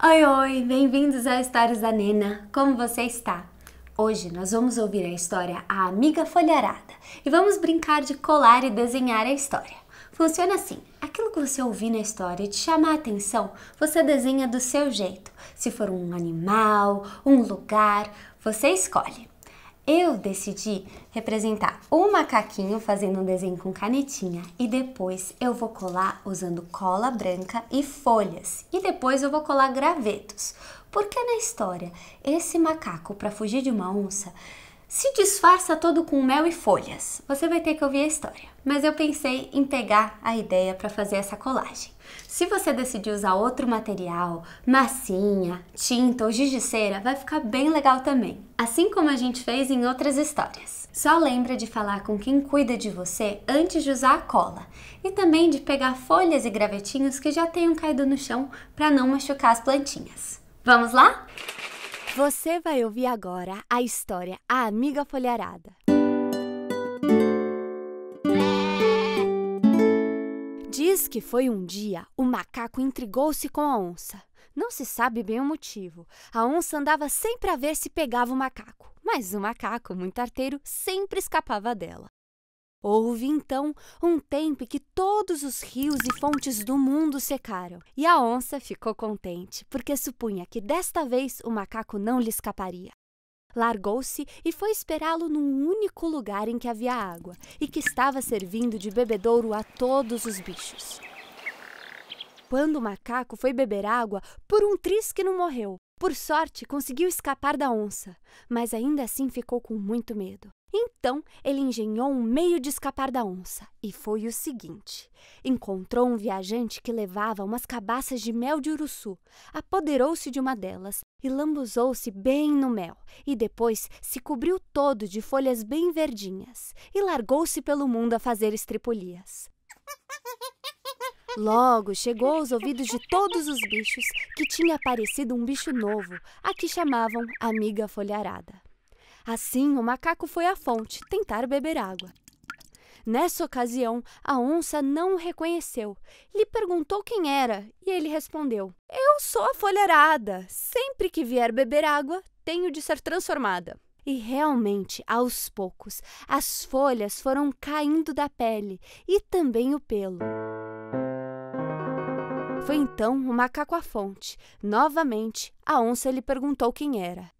Oi, oi, bem-vindos a Histórias da Nena. Como você está? Hoje nós vamos ouvir a história A Amiga Folharada e vamos brincar de colar e desenhar a história. Funciona assim: aquilo que você ouvir na história e te chamar a atenção, você desenha do seu jeito. Se for um animal, um lugar, você escolhe eu decidi representar o macaquinho fazendo um desenho com canetinha e depois eu vou colar usando cola branca e folhas e depois eu vou colar gravetos. Porque na história, esse macaco para fugir de uma onça se disfarça todo com mel e folhas. Você vai ter que ouvir a história. Mas eu pensei em pegar a ideia para fazer essa colagem. Se você decidir usar outro material, massinha, tinta ou giz de cera, vai ficar bem legal também. Assim como a gente fez em outras histórias. Só lembra de falar com quem cuida de você antes de usar a cola. E também de pegar folhas e gravetinhos que já tenham caído no chão para não machucar as plantinhas. Vamos lá? Você vai ouvir agora a história A Amiga Folharada. Diz que foi um dia o macaco intrigou-se com a onça. Não se sabe bem o motivo. A onça andava sempre a ver se pegava o macaco, mas o macaco, muito arteiro, sempre escapava dela. Houve então um tempo em que todos os rios e fontes do mundo secaram, e a onça ficou contente, porque supunha que desta vez o macaco não lhe escaparia. Largou-se e foi esperá-lo num único lugar em que havia água e que estava servindo de bebedouro a todos os bichos. Quando o macaco foi beber água, por um tris que não morreu, por sorte, conseguiu escapar da onça, mas ainda assim ficou com muito medo. Então, ele engenhou um meio de escapar da onça, e foi o seguinte: encontrou um viajante que levava umas cabaças de mel de uruçu, apoderou-se de uma delas e lambuzou-se bem no mel, e depois se cobriu todo de folhas bem verdinhas e largou-se pelo mundo a fazer estripulias. Logo chegou aos ouvidos de todos os bichos que tinha aparecido um bicho novo, a que chamavam amiga folharada. Assim, o macaco foi à fonte tentar beber água. Nessa ocasião, a onça não o reconheceu. Lhe perguntou quem era e ele respondeu: Eu sou a folharada. Sempre que vier beber água, tenho de ser transformada. E realmente, aos poucos, as folhas foram caindo da pele e também o pelo. Foi então o macaco à fonte. Novamente, a onça lhe perguntou quem era.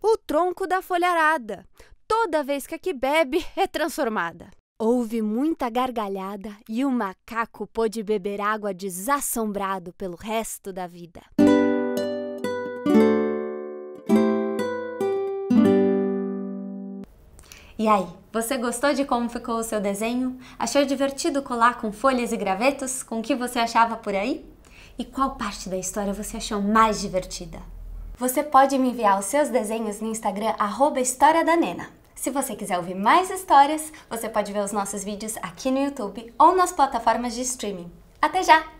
O tronco da folharada. Toda vez que aqui bebe, é transformada. Houve muita gargalhada e o macaco pôde beber água desassombrado pelo resto da vida. E aí, você gostou de como ficou o seu desenho? Achou divertido colar com folhas e gravetos com o que você achava por aí? e qual parte da história você achou mais divertida. Você pode me enviar os seus desenhos no Instagram @historiadanena. Se você quiser ouvir mais histórias, você pode ver os nossos vídeos aqui no YouTube ou nas plataformas de streaming. Até já!